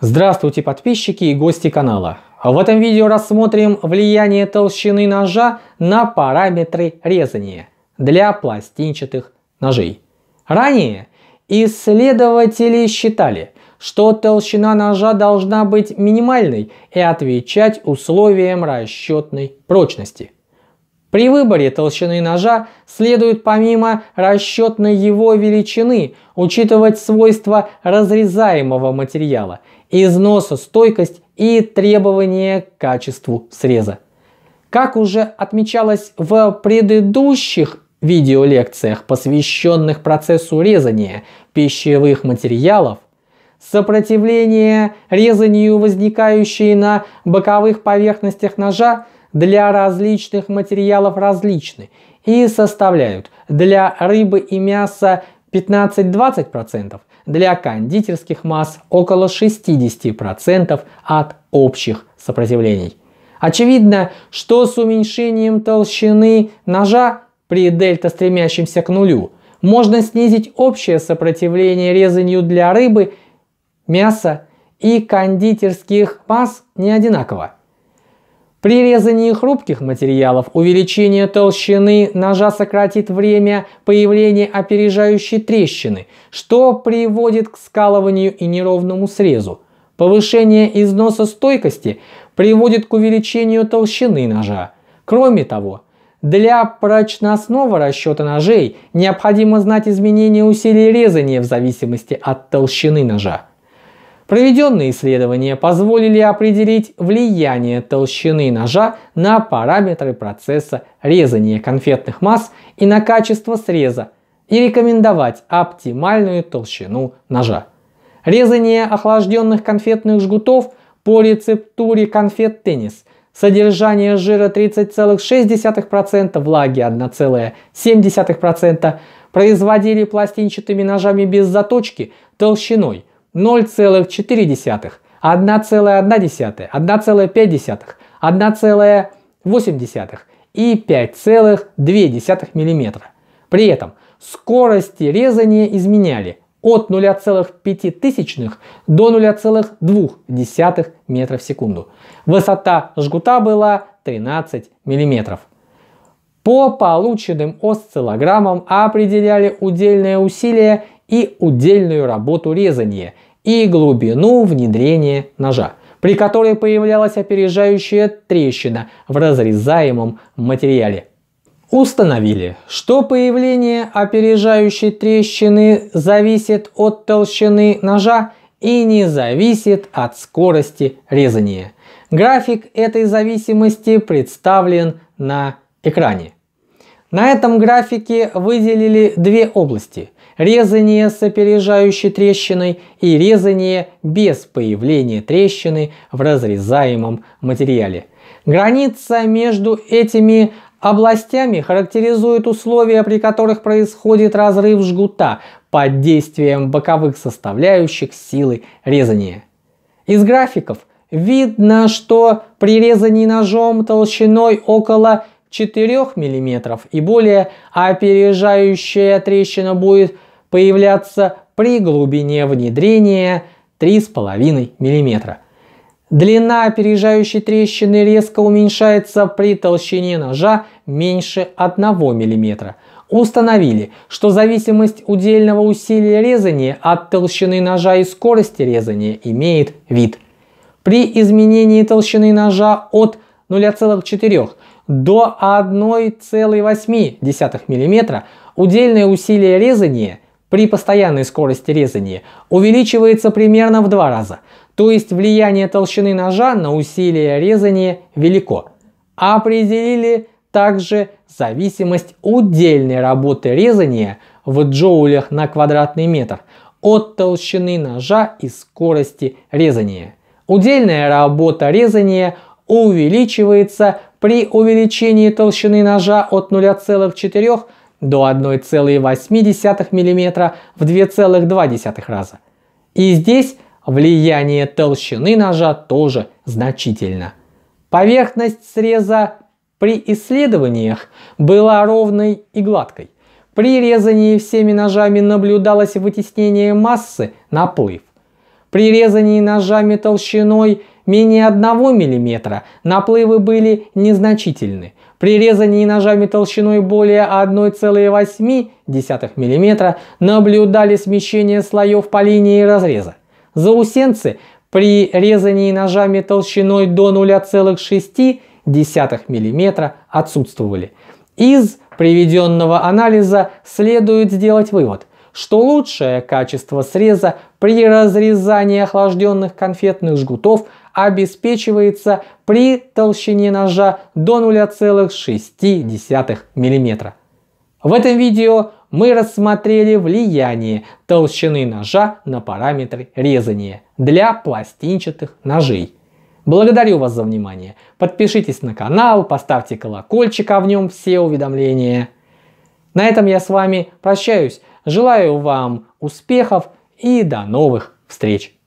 Здравствуйте подписчики и гости канала. В этом видео рассмотрим влияние толщины ножа на параметры резания для пластинчатых ножей. Ранее исследователи считали, что толщина ножа должна быть минимальной и отвечать условиям расчетной прочности. При выборе толщины ножа следует помимо расчетной его величины учитывать свойства разрезаемого материала – стойкость и требования к качеству среза. Как уже отмечалось в предыдущих видеолекциях, посвященных процессу резания пищевых материалов, сопротивление резанию, возникающее на боковых поверхностях ножа, для различных материалов различны и составляют для рыбы и мяса 15-20%, для кондитерских масс около 60% от общих сопротивлений. Очевидно, что с уменьшением толщины ножа при дельта, стремящемся к нулю, можно снизить общее сопротивление резанью для рыбы, мяса и кондитерских масс не одинаково. При резании хрупких материалов увеличение толщины ножа сократит время появления опережающей трещины, что приводит к скалыванию и неровному срезу. Повышение износа стойкости приводит к увеличению толщины ножа. Кроме того, для прочностного расчета ножей необходимо знать изменения усилий резания в зависимости от толщины ножа. Проведенные исследования позволили определить влияние толщины ножа на параметры процесса резания конфетных масс и на качество среза и рекомендовать оптимальную толщину ножа. Резание охлажденных конфетных жгутов по рецептуре конфет теннис – содержание жира 30,6%, влаги 1,7%, производили пластинчатыми ножами без заточки толщиной 0,4, 1,1, 1,5, 1,8 и 5,2 мм. При этом скорости резания изменяли от 0,005 до 0,2 метра в секунду. Высота жгута была 13 мм. По полученным осциллограммам определяли удельное усилие и удельную работу резания и глубину внедрения ножа, при которой появлялась опережающая трещина в разрезаемом материале. Установили, что появление опережающей трещины зависит от толщины ножа и не зависит от скорости резания. График этой зависимости представлен на экране. На этом графике выделили две области – резание с опережающей трещиной и резание без появления трещины в разрезаемом материале. Граница между этими областями характеризует условия, при которых происходит разрыв жгута под действием боковых составляющих силы резания. Из графиков видно, что при резании ножом толщиной около 4 мм и более, опережающая трещина будет появляться при глубине внедрения 3,5 мм. Длина опережающей трещины резко уменьшается при толщине ножа меньше 1 мм. Установили, что зависимость удельного усилия резания от толщины ножа и скорости резания имеет вид. При изменении толщины ножа от 0,4 до 1,8 мм, удельное усилие резания при постоянной скорости резания увеличивается примерно в два раза, то есть влияние толщины ножа на усилие резания велико. Определили также зависимость удельной работы резания в джоулях на квадратный метр от толщины ножа и скорости резания. Удельная работа резания увеличивается при увеличении толщины ножа от 0,4 до 1,8 мм в 2,2 раза. И здесь влияние толщины ножа тоже значительно. Поверхность среза при исследованиях была ровной и гладкой. При резании всеми ножами наблюдалось вытеснение массы наплыв. При резании ножами толщиной менее 1 мм наплывы были незначительны. При резании ножами толщиной более 1,8 мм наблюдали смещение слоев по линии разреза. Заусенцы при резании ножами толщиной до 0,6 мм отсутствовали. Из приведенного анализа следует сделать вывод, что лучшее качество среза при разрезании охлажденных конфетных жгутов обеспечивается при толщине ножа до 0,6 мм. В этом видео мы рассмотрели влияние толщины ножа на параметры резания для пластинчатых ножей. Благодарю вас за внимание. Подпишитесь на канал, поставьте колокольчик, а в нем все уведомления. На этом я с вами прощаюсь. Желаю вам успехов и до новых встреч!